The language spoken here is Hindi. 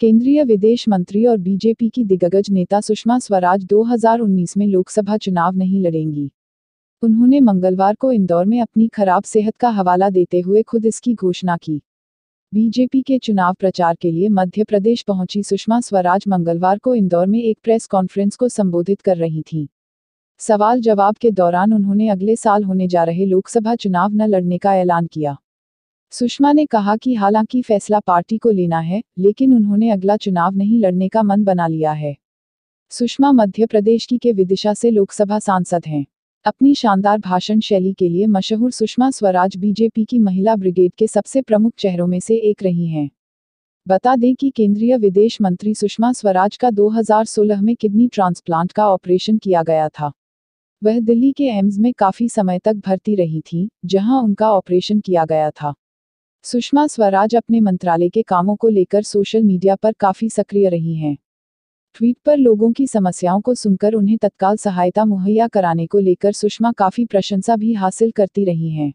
केंद्रीय विदेश मंत्री और बीजेपी की दिग्गज नेता सुषमा स्वराज 2019 में लोकसभा चुनाव नहीं लड़ेंगी उन्होंने मंगलवार को इंदौर में अपनी खराब सेहत का हवाला देते हुए खुद इसकी घोषणा की बीजेपी के चुनाव प्रचार के लिए मध्य प्रदेश पहुंची सुषमा स्वराज मंगलवार को इंदौर में एक प्रेस कॉन्फ्रेंस को संबोधित कर रही थीं सवाल जवाब के दौरान उन्होंने अगले साल होने जा रहे लोकसभा चुनाव न लड़ने का ऐलान किया सुषमा ने कहा कि हालांकि फैसला पार्टी को लेना है लेकिन उन्होंने अगला चुनाव नहीं लड़ने का मन बना लिया है सुषमा मध्य प्रदेश की के विदिशा से लोकसभा सांसद हैं अपनी शानदार भाषण शैली के लिए मशहूर सुषमा स्वराज बीजेपी की महिला ब्रिगेड के सबसे प्रमुख चेहरों में से एक रही हैं बता दें कि केंद्रीय विदेश मंत्री सुषमा स्वराज का 2016 में किडनी ट्रांसप्लांट का ऑपरेशन किया गया था वह दिल्ली के एम्स में काफी समय तक भर्ती रही थी जहां उनका ऑपरेशन किया गया था सुषमा स्वराज अपने मंत्रालय के कामों को लेकर सोशल मीडिया पर काफी सक्रिय रही हैं ट्वीट पर लोगों की समस्याओं को सुनकर उन्हें तत्काल सहायता मुहैया कराने को लेकर सुषमा काफी प्रशंसा भी हासिल करती रही हैं